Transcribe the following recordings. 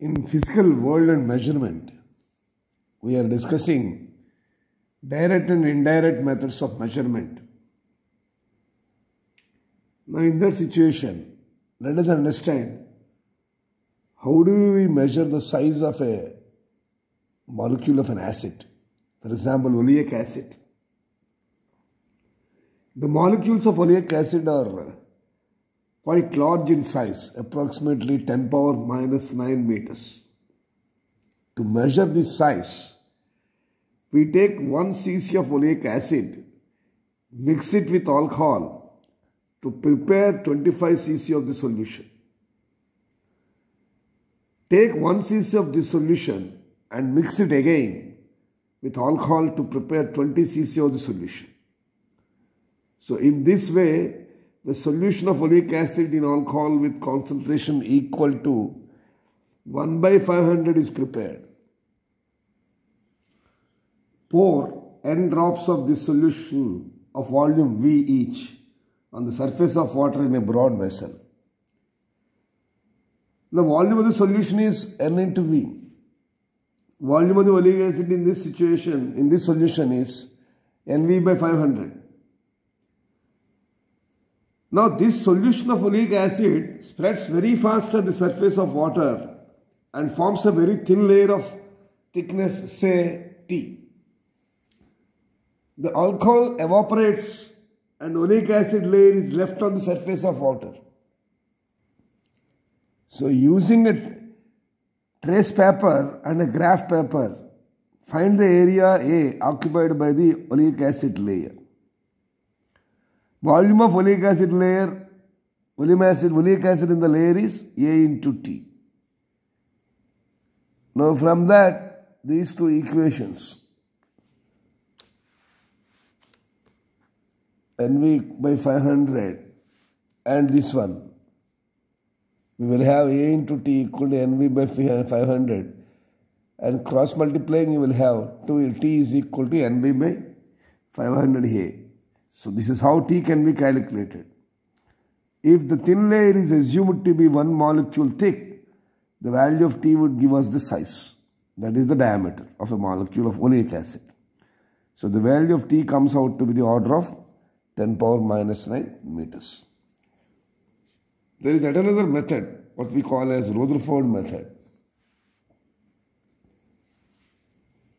In physical world and measurement, we are discussing direct and indirect methods of measurement. Now, in that situation, let us understand how do we measure the size of a molecule of an acid? For example, oleic acid. The molecules of oleic acid are quite large in size, approximately 10 power minus 9 meters. To measure this size, we take 1 cc of oleic acid, mix it with alcohol to prepare 25 cc of the solution. Take 1 cc of this solution and mix it again with alcohol to prepare 20 cc of the solution. So in this way, the solution of oleic acid in alcohol with concentration equal to 1 by 500 is prepared. Pour n drops of this solution of volume V each on the surface of water in a broad vessel. The volume of the solution is n into V. Volume of the oleic acid in this situation, in this solution is NV by 500. Now this solution of oleic acid spreads very fast at the surface of water and forms a very thin layer of thickness say T. The alcohol evaporates and oleic acid layer is left on the surface of water. So using a trace paper and a graph paper, find the area A occupied by the oleic acid layer. Volume of oleic acid layer, volume acid, oleic acid in the layer is A into T. Now from that, these two equations, NV by 500 and this one, we will have A into T equal to NV by 500 and cross multiplying you will have 2 T is equal to NV by 500 A. So this is how T can be calculated. If the thin layer is assumed to be one molecule thick, the value of T would give us the size. That is the diameter of a molecule of oleic acid. So the value of T comes out to be the order of 10 power minus 9 meters. There is yet another method, what we call as Rutherford method.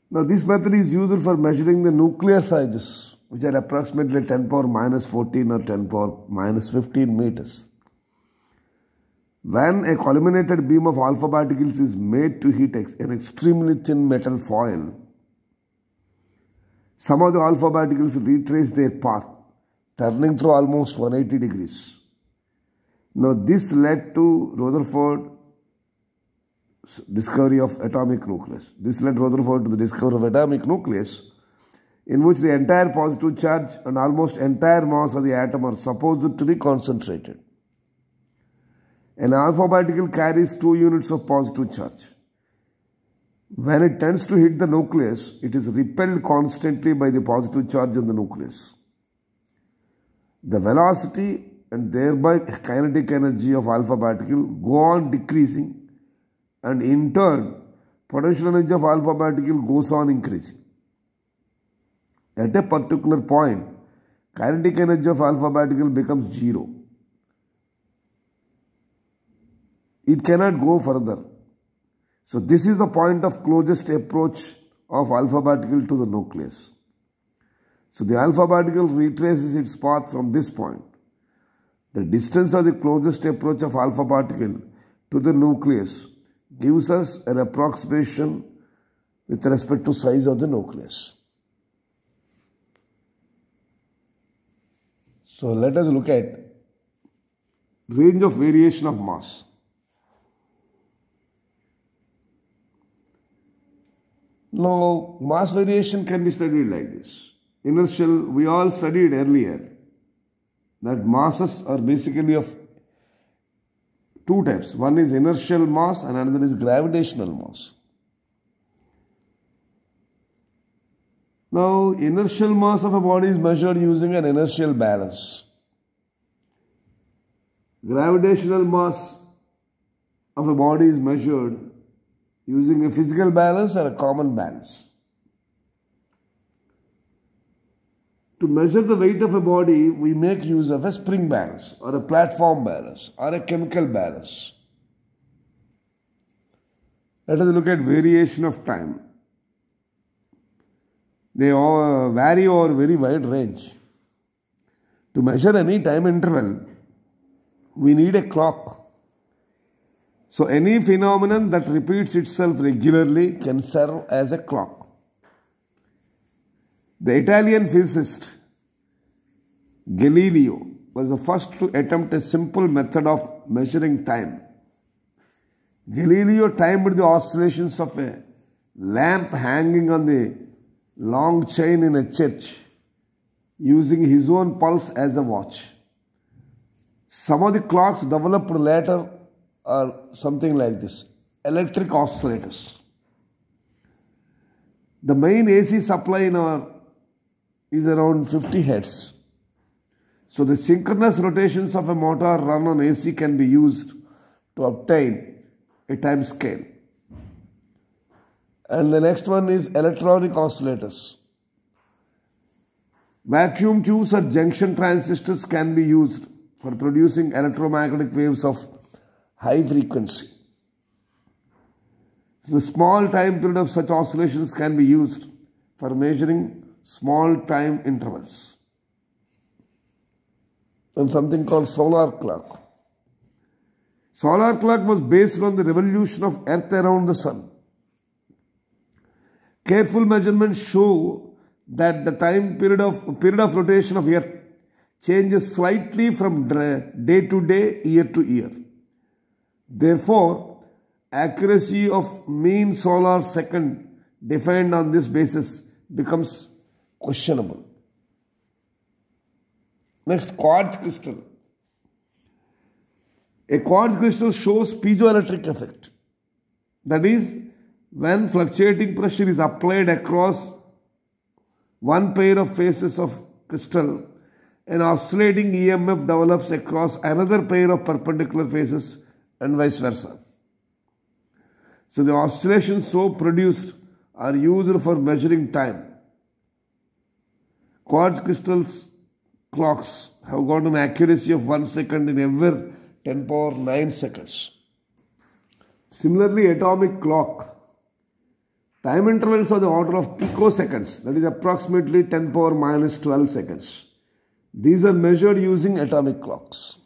Now this method is used for measuring the nuclear sizes which are approximately 10 power minus 14 or 10 power minus 15 meters. When a collimated beam of alpha particles is made to heat an extremely thin metal foil, some of the alpha particles retrace their path, turning through almost 180 degrees. Now, this led to Rutherford's discovery of atomic nucleus. This led Rutherford to the discovery of atomic nucleus, in which the entire positive charge and almost entire mass of the atom are supposed to be concentrated. An alpha particle carries two units of positive charge. When it tends to hit the nucleus, it is repelled constantly by the positive charge in the nucleus. The velocity and thereby kinetic energy of alpha particle go on decreasing and in turn potential energy of alpha particle goes on increasing. At a particular point, kinetic energy of alpha particle becomes zero. It cannot go further. So this is the point of closest approach of alpha particle to the nucleus. So the alpha particle retraces its path from this point. The distance of the closest approach of alpha particle to the nucleus gives us an approximation with respect to size of the nucleus. So let us look at range of variation of mass. Now mass variation can be studied like this. Inertial, we all studied earlier that masses are basically of two types. One is inertial mass and another is gravitational mass. Now, inertial mass of a body is measured using an inertial balance. Gravitational mass of a body is measured using a physical balance or a common balance. To measure the weight of a body, we make use of a spring balance or a platform balance or a chemical balance. Let us look at variation of time they all uh, vary over very wide range. To measure any time interval, we need a clock. So any phenomenon that repeats itself regularly can serve as a clock. The Italian physicist Galileo was the first to attempt a simple method of measuring time. Galileo timed the oscillations of a lamp hanging on the long chain in a church using his own pulse as a watch. Some of the clocks developed later are something like this electric oscillators. The main AC supply in our is around 50 hertz. So the synchronous rotations of a motor run on AC can be used to obtain a time scale. And the next one is electronic oscillators. Vacuum tubes or junction transistors can be used for producing electromagnetic waves of high frequency. The small time period of such oscillations can be used for measuring small time intervals. And something called solar clock. Solar clock was based on the revolution of Earth around the Sun. Careful measurements show that the time period of period of rotation of Earth changes slightly from day to day, year to year. Therefore, accuracy of mean solar second defined on this basis becomes questionable. Next, quartz crystal. A quartz crystal shows piezoelectric effect. That is, when fluctuating pressure is applied across one pair of faces of crystal, an oscillating EMF develops across another pair of perpendicular faces and vice versa. So the oscillations so produced are used for measuring time. Quartz crystals clocks have got an accuracy of 1 second in every 10 power 9 seconds. Similarly, atomic clock Time intervals of the order of picoseconds, that is approximately 10 power minus 12 seconds. These are measured using atomic clocks.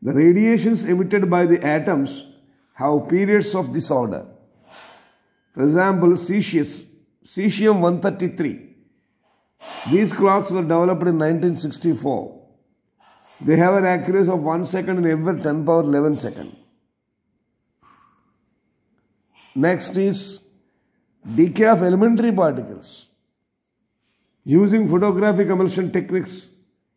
The radiations emitted by the atoms have periods of disorder. For example, cesium, cesium 133. These clocks were developed in 1964. They have an accuracy of 1 second in every 10 power 11 second. Next is decay of elementary particles. Using photographic emulsion techniques,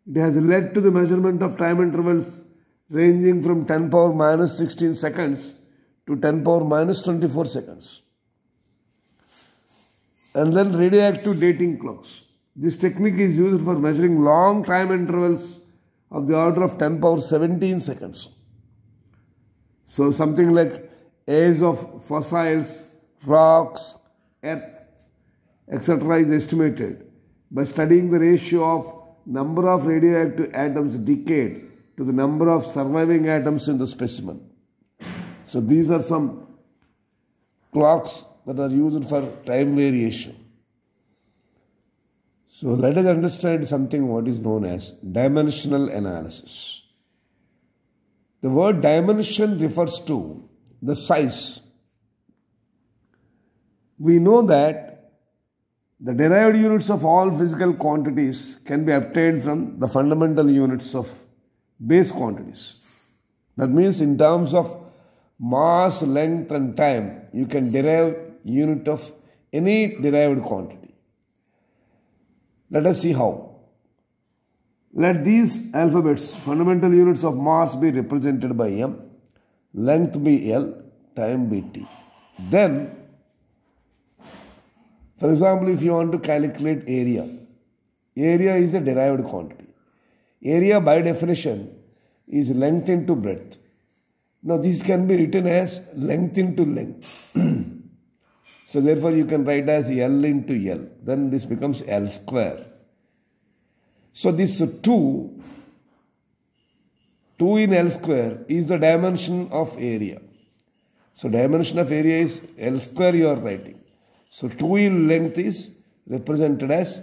it has led to the measurement of time intervals ranging from 10 power minus 16 seconds to 10 power minus 24 seconds. And then radioactive dating clocks. This technique is used for measuring long time intervals of the order of 10 power 17 seconds. So something like age of fossils, rocks, earth, etc. is estimated by studying the ratio of number of radioactive atoms decayed to the number of surviving atoms in the specimen. So these are some clocks that are used for time variation. So let us understand something what is known as dimensional analysis. The word dimension refers to the size. We know that the derived units of all physical quantities can be obtained from the fundamental units of base quantities. That means, in terms of mass, length, and time, you can derive unit of any derived quantity. Let us see how. Let these alphabets, fundamental units of mass, be represented by m length be L, time be T. Then, for example, if you want to calculate area, area is a derived quantity. Area by definition is length into breadth. Now this can be written as length into length. so therefore you can write as L into L. Then this becomes L square. So this 2 2 in L square is the dimension of area. So dimension of area is L square you are writing. So 2 in length is represented as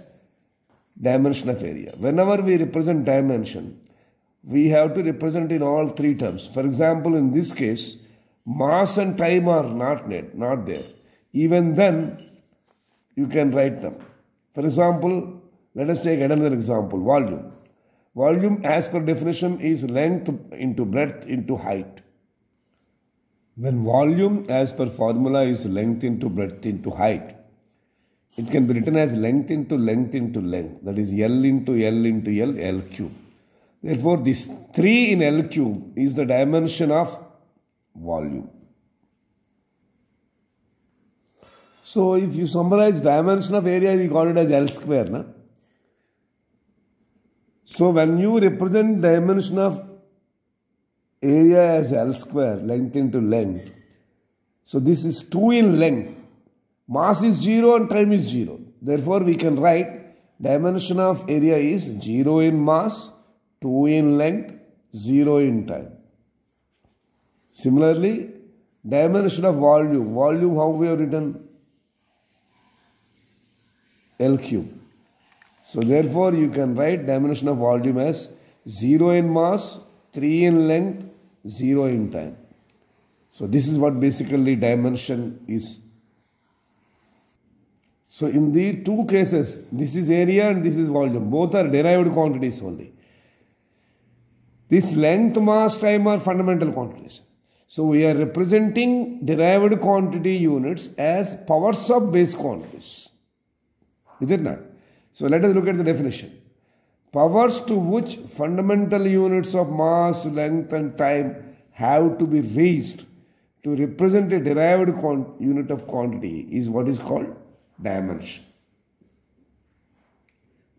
dimension of area. Whenever we represent dimension, we have to represent in all three terms. For example, in this case, mass and time are not net, not there. Even then, you can write them. For example, let us take another example, volume. Volume, as per definition, is length into breadth into height. When volume, as per formula, is length into breadth into height, it can be written as length into length into length, that is L into L into L, L cube. Therefore, this 3 in L cube is the dimension of volume. So, if you summarize dimension of area, we call it as L square. Na? So when you represent dimension of area as L square, length into length, so this is 2 in length. Mass is 0 and time is 0. Therefore, we can write dimension of area is 0 in mass, 2 in length, 0 in time. Similarly, dimension of volume. Volume, how we have written? L cube. So therefore you can write dimension of volume as 0 in mass, 3 in length, 0 in time. So this is what basically dimension is. So in the two cases, this is area and this is volume. Both are derived quantities only. This length, mass, time are fundamental quantities. So we are representing derived quantity units as powers of base quantities. Is it not? So let us look at the definition. Powers to which fundamental units of mass, length and time have to be raised to represent a derived unit of quantity is what is called dimension.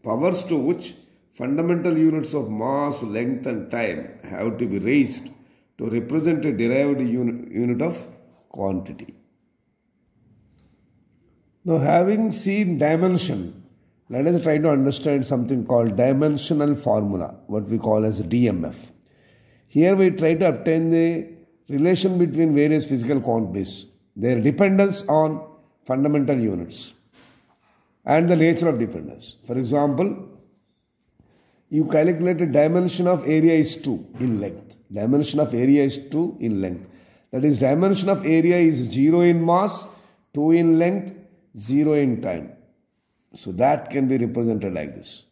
Powers to which fundamental units of mass, length and time have to be raised to represent a derived unit, unit of quantity. Now having seen dimension, let us try to understand something called dimensional formula, what we call as DMF. Here we try to obtain the relation between various physical quantities, their dependence on fundamental units, and the nature of dependence. For example, you calculate a dimension of area is 2 in length. Dimension of area is 2 in length. That is, dimension of area is 0 in mass, 2 in length, 0 in time. So that can be represented like this.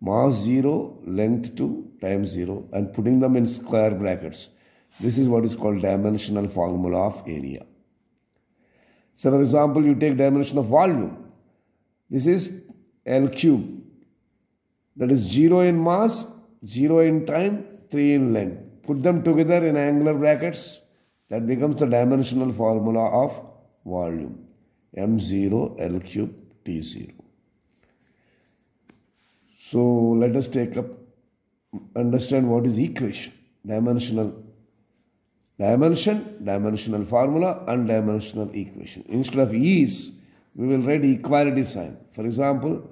Mass 0, length 2 times 0 and putting them in square brackets. This is what is called dimensional formula of area. So for example, you take dimension of volume. This is L cube. That is 0 in mass, 0 in time, 3 in length. Put them together in angular brackets. That becomes the dimensional formula of volume. M0 L cube T0. So let us take up, understand what is equation, dimensional. Dimension, dimensional formula and dimensional equation. Instead of is, we will write equality sign. For example,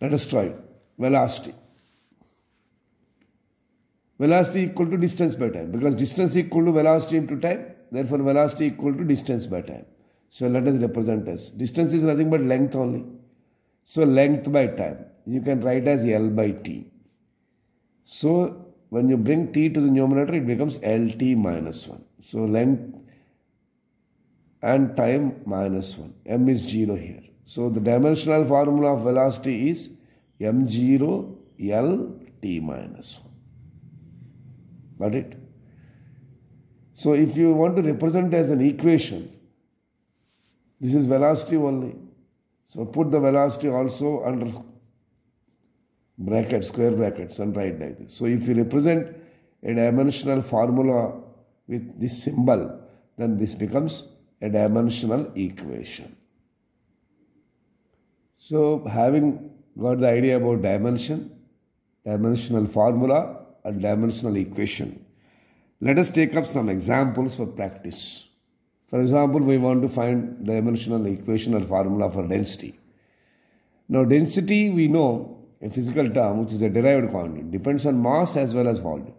let us try velocity. Velocity equal to distance by time because distance equal to velocity into time. Therefore, velocity equal to distance by time. So let us represent as distance is nothing but length only. So length by time you can write as L by T. So when you bring T to the numerator, it becomes LT minus 1. So length and time minus 1. M is 0 here. So the dimensional formula of velocity is M0 L T minus 1. Got it? So if you want to represent as an equation, this is velocity only. So put the velocity also under bracket, square brackets and write like this. So if you represent a dimensional formula with this symbol, then this becomes a dimensional equation. So having got the idea about dimension, dimensional formula and dimensional equation, let us take up some examples for practice. For example, we want to find dimensional equation or formula for density. Now density we know a physical term which is a derived quantity, depends on mass as well as volume.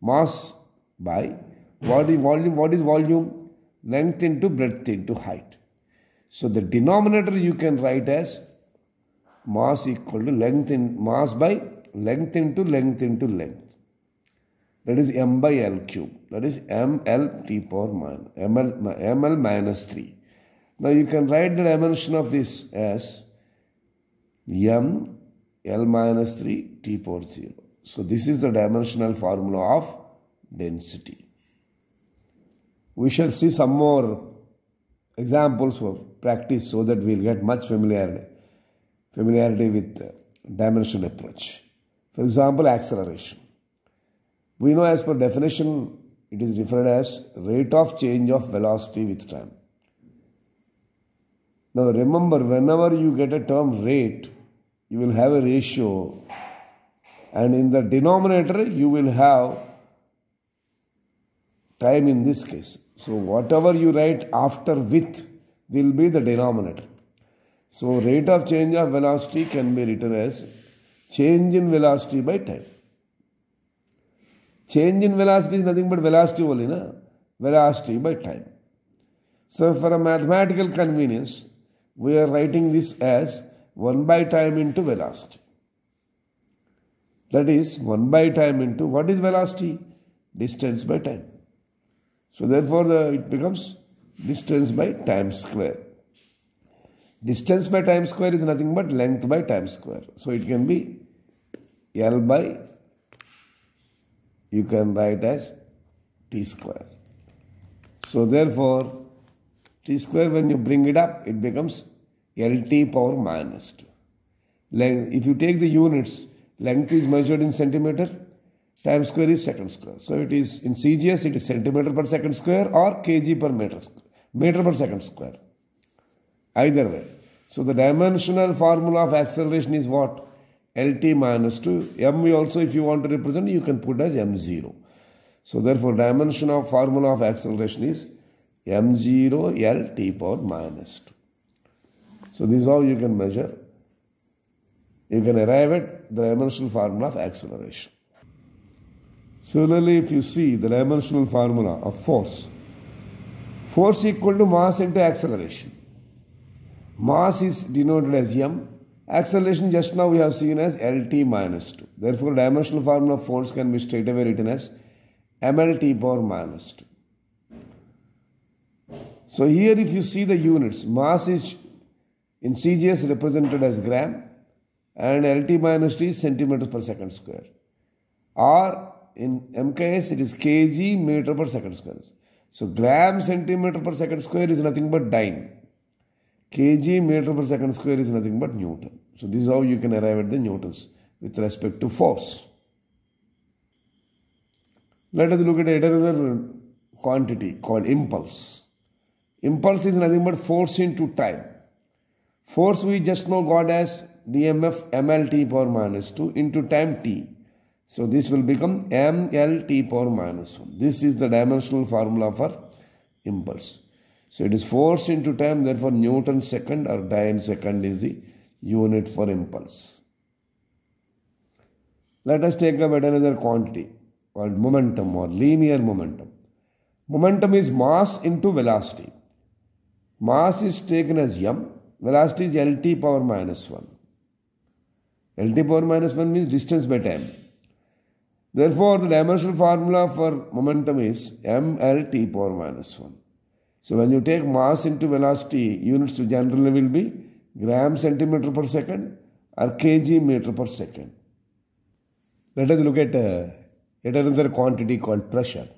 Mass by body volume, what is volume? Length into breadth into height. So the denominator you can write as mass equal to length in mass by length into length into length. That is m by l cube. That is ml t power minus ml, ml minus 3. Now you can write the dimension of this as m L minus 3 T power 0. So this is the dimensional formula of density. We shall see some more examples for practice so that we will get much familiarity, familiarity with dimension approach. For example, acceleration. We know as per definition, it is referred as rate of change of velocity with time. Now remember, whenever you get a term rate, you will have a ratio, and in the denominator, you will have time in this case. So, whatever you write after with will be the denominator. So, rate of change of velocity can be written as change in velocity by time. Change in velocity is nothing but velocity only, na? velocity by time. So, for a mathematical convenience, we are writing this as 1 by time into velocity. That is 1 by time into what is velocity? Distance by time. So therefore the, it becomes distance by time square. Distance by time square is nothing but length by time square. So it can be L by, you can write as T square. So therefore, T square when you bring it up, it becomes LT power minus 2. Length, if you take the units, length is measured in centimeter, time square is second square. So it is in CGS it is centimeter per second square or kg per meter, meter per second square. Either way. So the dimensional formula of acceleration is what? Lt minus 2. M also if you want to represent you can put as M0. So therefore dimension of formula of acceleration is M0 Lt power minus 2. So this is how you can measure. You can arrive at the dimensional formula of acceleration. Similarly, if you see the dimensional formula of force, force equal to mass into acceleration. Mass is denoted as m. Acceleration just now we have seen as Lt minus 2. Therefore, dimensional formula of force can be straight away written as mlt power minus 2. So here if you see the units, mass is in CGS represented as gram and LT minus T centimeters per second square. Or in MKS it is kg meter per second square. So gram centimeter per second square is nothing but dyne. kg meter per second square is nothing but Newton. So this is how you can arrive at the Newtons with respect to force. Let us look at another quantity called impulse. Impulse is nothing but force into time. Force we just know God as dmf mlt power minus 2 into time t. So this will become mlt power minus 1. This is the dimensional formula for impulse. So it is force into time therefore Newton second or time second is the unit for impulse. Let us take up another quantity called momentum or linear momentum. Momentum is mass into velocity. Mass is taken as m velocity is lt power minus 1. lt power minus 1 means distance by time. Therefore, the dimensional formula for momentum is mlt power minus 1. So, when you take mass into velocity, units generally will be gram centimeter per second or kg meter per second. Let us look at uh, yet another quantity called pressure.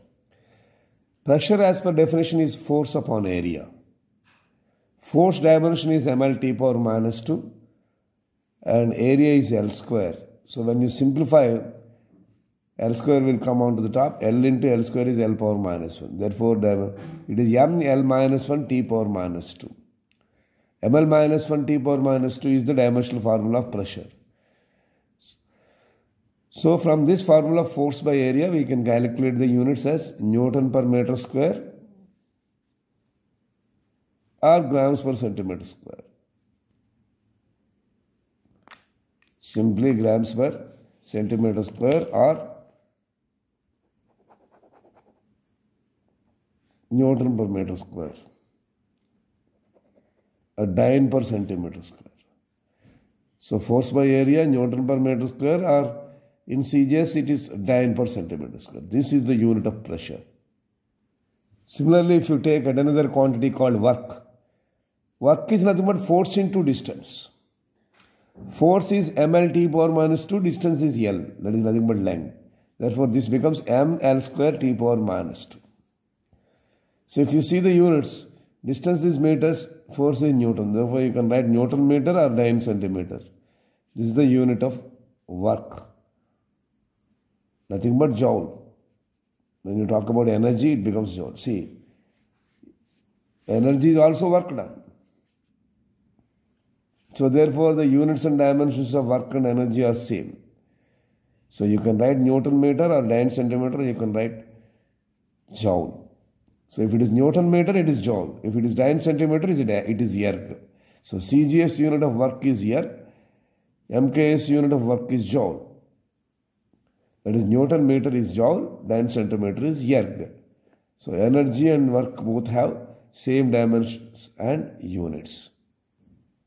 Pressure as per definition is force upon area. Force dimension is mlt power minus 2 and area is L square. So when you simplify, L square will come onto the top. L into L square is L power minus 1. Therefore, it is M L minus 1 T power minus 2. ML minus 1 T power minus 2 is the dimensional formula of pressure. So from this formula of force by area, we can calculate the units as Newton per meter square are grams per centimeter square. Simply grams per centimeter square or Newton per meter square. A dyne per centimeter square. So force by area, Newton per meter square or in CGS it is dyne per centimeter square. This is the unit of pressure. Similarly, if you take another quantity called work, Work is nothing but force into distance. Force is mlt power minus 2, distance is L, that is nothing but length. Therefore, this becomes ml square t power minus 2. So, if you see the units, distance is meters, force is Newton. Therefore, you can write Newton meter or 9 centimeter. This is the unit of work. Nothing but joule. When you talk about energy, it becomes joule. See, energy is also work done. So therefore, the units and dimensions of work and energy are same. So you can write Newton meter or land centimeter, you can write joule. So if it is Newton meter, it is joule. If it is land centimeter, it is erg. So CGS unit of work is erg. MKS unit of work is joule. That is Newton meter is joule, land centimeter is erg. So energy and work both have same dimensions and units.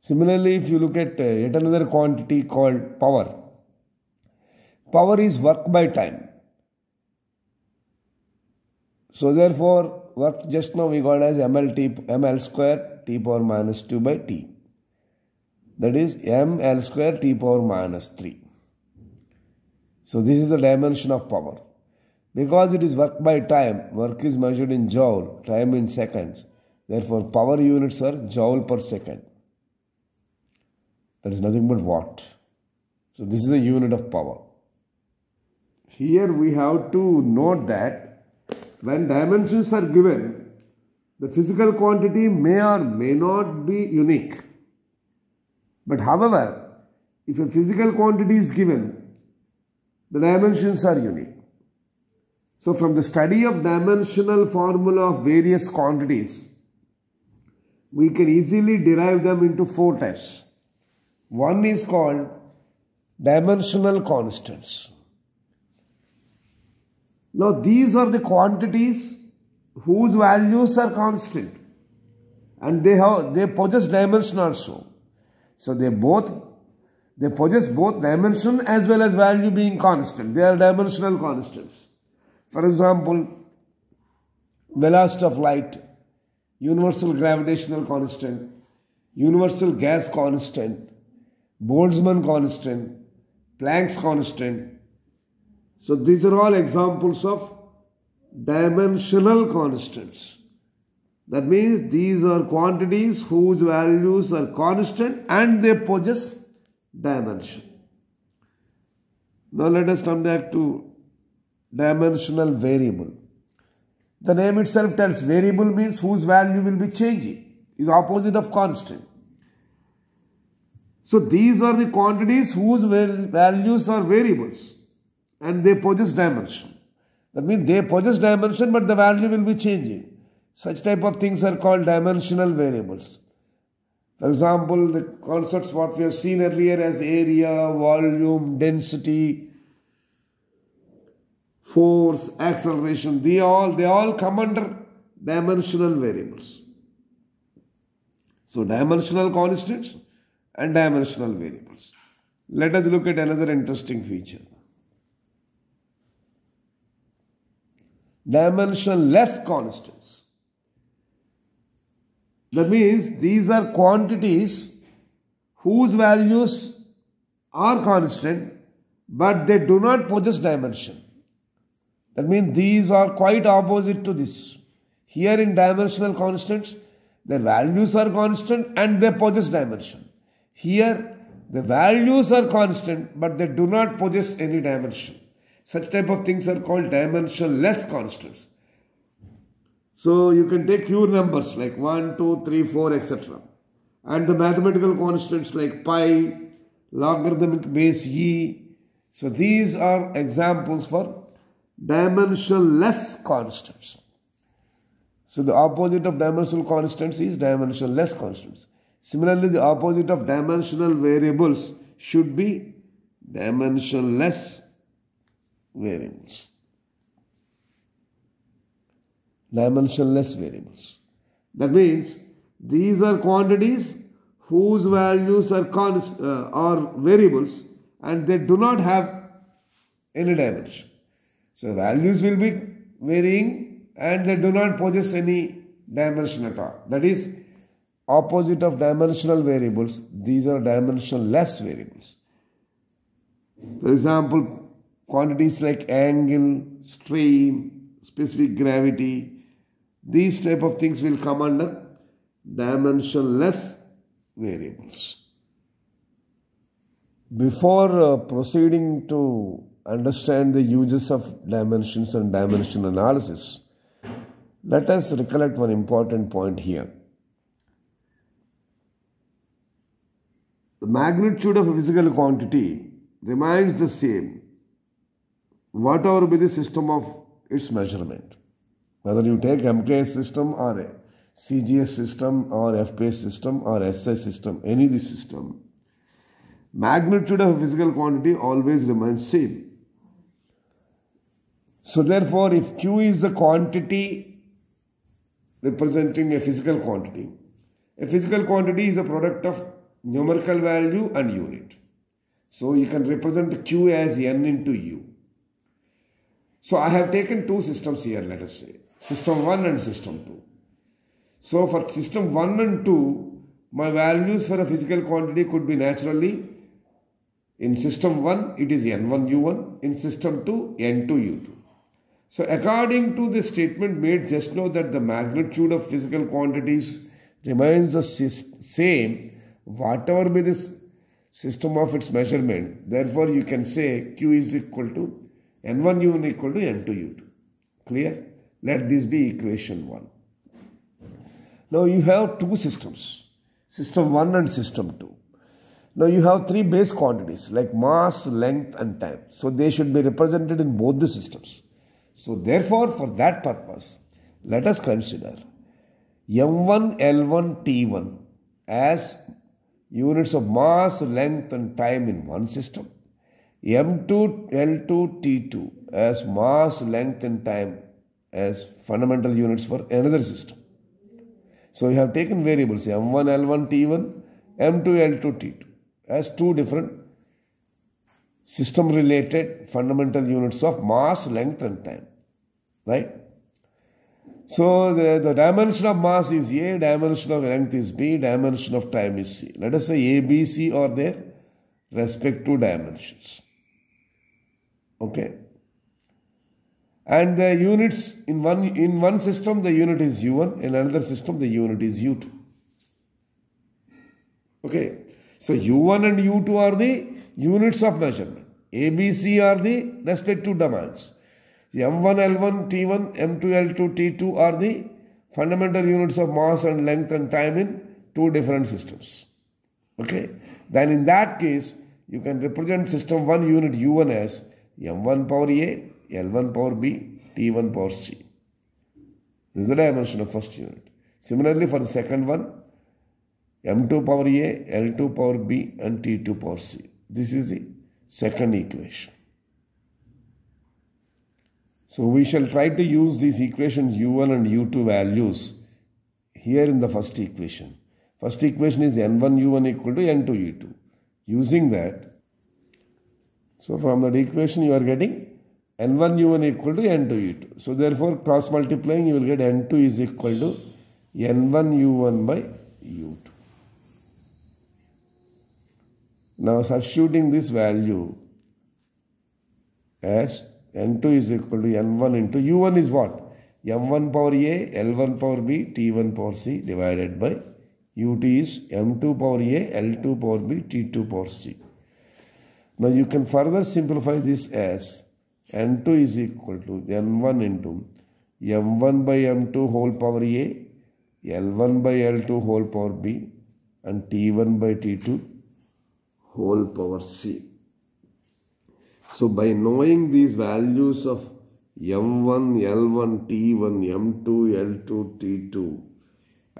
Similarly, if you look at uh, yet another quantity called power, power is work by time. So therefore, work just now we got as ml, ml square t power minus 2 by t. That is ml square t power minus 3. So this is the dimension of power. Because it is work by time, work is measured in joule, time in seconds. Therefore, power units are joule per second that is nothing but watt. So this is a unit of power. Here we have to note that when dimensions are given, the physical quantity may or may not be unique. But however, if a physical quantity is given, the dimensions are unique. So from the study of dimensional formula of various quantities, we can easily derive them into four types. One is called dimensional constants. Now these are the quantities whose values are constant and they have they possess dimension also. So they both they possess both dimension as well as value being constant. They are dimensional constants. For example, velocity of light, universal gravitational constant, universal gas constant, Boltzmann constant, Planck's constant. So these are all examples of dimensional constants. That means these are quantities whose values are constant and they possess dimension. Now let us come back to dimensional variable. The name itself tells variable means whose value will be changing is opposite of constant. So these are the quantities whose values are variables and they possess dimension. That means they possess dimension but the value will be changing. Such type of things are called dimensional variables. For example, the concepts what we have seen earlier as area, volume, density, force, acceleration, they all, they all come under dimensional variables. So dimensional constants and dimensional variables. Let us look at another interesting feature. Dimensionless constants. That means these are quantities whose values are constant but they do not possess dimension. That means these are quite opposite to this. Here in dimensional constants, their values are constant and they possess dimension. Here, the values are constant, but they do not possess any dimension. Such type of things are called dimensionless constants. So you can take pure numbers like 1, 2, 3, 4, etc. And the mathematical constants like pi, logarithmic base e. So these are examples for dimensionless constants. So the opposite of dimensional constants is dimensionless constants. Similarly, the opposite of dimensional variables should be dimensionless variables. Dimensionless variables. That means these are quantities whose values are, uh, are variables and they do not have any dimension. So values will be varying and they do not possess any dimension at all. That is, opposite of dimensional variables, these are dimensionless variables. For example, quantities like angle, stream, specific gravity, these type of things will come under dimensionless variables. Before uh, proceeding to understand the uses of dimensions and dimension analysis, let us recollect one important point here. the magnitude of a physical quantity remains the same, whatever be the system of its measurement. Whether you take MKS system or a CGS system or FPS system or SI system, any of the system, magnitude of a physical quantity always remains same. So therefore, if Q is the quantity representing a physical quantity, a physical quantity is a product of numerical value and unit. So you can represent Q as N into U. So I have taken two systems here, let us say. System 1 and system 2. So for system 1 and 2, my values for a physical quantity could be naturally in system 1, it is N1, U1. In system 2, N2, U2. So according to the statement made just now that the magnitude of physical quantities remains the same whatever be this system of its measurement, therefore you can say Q is equal to N1U1 equal to N2U2. Clear? Let this be equation 1. Now you have two systems, system 1 and system 2. Now you have three base quantities like mass, length and time. So they should be represented in both the systems. So therefore for that purpose, let us consider M1 L1 T1 as units of mass, length, and time in one system. M2, L2, T2 as mass, length, and time as fundamental units for another system. So you have taken variables M1, L1, T1, M2, L2, T2 as two different system related fundamental units of mass, length, and time. Right? So the, the dimension of mass is A, dimension of length is B, dimension of time is C. Let us say A, B, C are their respective dimensions. Okay. And the units in one in one system the unit is U1, in another system the unit is U2. Okay. So U1 and U2 are the units of measurement. A, B, C are the respective domains m1 l1 t1 m2 l2 t2 are the fundamental units of mass and length and time in two different systems okay then in that case you can represent system 1 unit u1 as m1 power a l1 power b t1 power c this is the dimension of first unit similarly for the second one m2 power a l2 power b and t2 power c this is the second equation so we shall try to use these equations u1 and u2 values here in the first equation. First equation is n1u1 equal to n2u2. Using that, so from that equation you are getting n1u1 equal to n2u2. So therefore cross multiplying you will get n2 is equal to n1u1 by u2. Now substituting this value as N2 is equal to N1 into U1 is what? M1 power A, L1 power B, T1 power C divided by ut is m2 power a l2 power b t2 power c now you can further simplify this as n2 is equal to n1 into m1 by m2 whole power a l1 by l2 whole power b and t1 by t2 whole power c so by knowing these values of M1, L1, T1, M2, L2, T2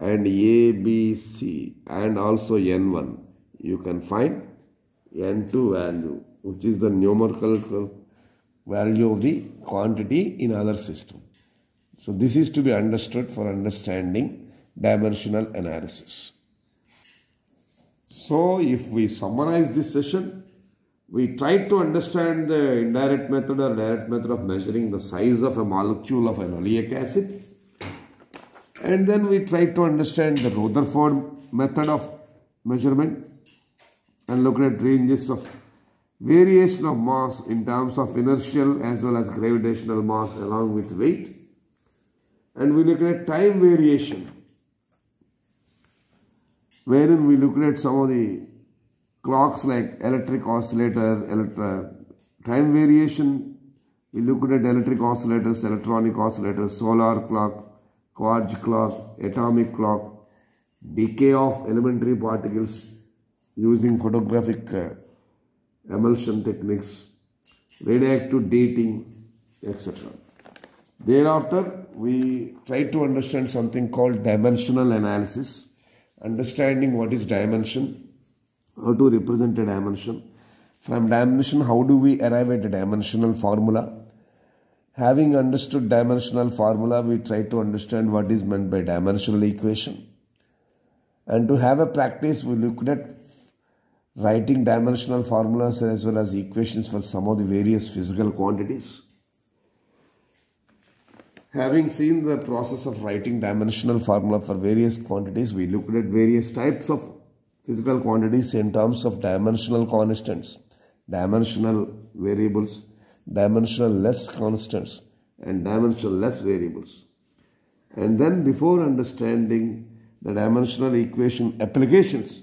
and A, B, C and also N1 you can find N2 value which is the numerical value of the quantity in other system. So this is to be understood for understanding dimensional analysis. So if we summarize this session we tried to understand the indirect method or direct method of measuring the size of a molecule of an oleic acid. And then we tried to understand the Rutherford method of measurement and looked at ranges of variation of mass in terms of inertial as well as gravitational mass along with weight. And we looked at time variation wherein we looked at some of the clocks like electric oscillators, time variation. We looked at electric oscillators, electronic oscillators, solar clock, quartz clock, atomic clock, decay of elementary particles using photographic uh, emulsion techniques, radioactive dating, etc. Thereafter, we try to understand something called dimensional analysis, understanding what is dimension, how to represent a dimension. From dimension, how do we arrive at a dimensional formula? Having understood dimensional formula, we try to understand what is meant by dimensional equation. And to have a practice, we looked at writing dimensional formulas as well as equations for some of the various physical quantities. Having seen the process of writing dimensional formula for various quantities, we looked at various types of physical quantities in terms of dimensional constants, dimensional variables, dimensional less constants and dimensional less variables. And then before understanding the dimensional equation applications,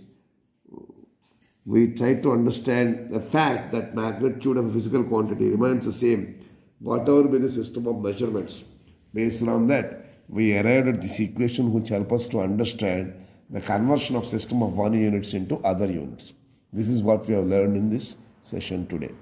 we try to understand the fact that magnitude of a physical quantity remains the same, whatever be the system of measurements. Based on that, we arrived at this equation which help us to understand the conversion of system of one units into other units. This is what we have learned in this session today.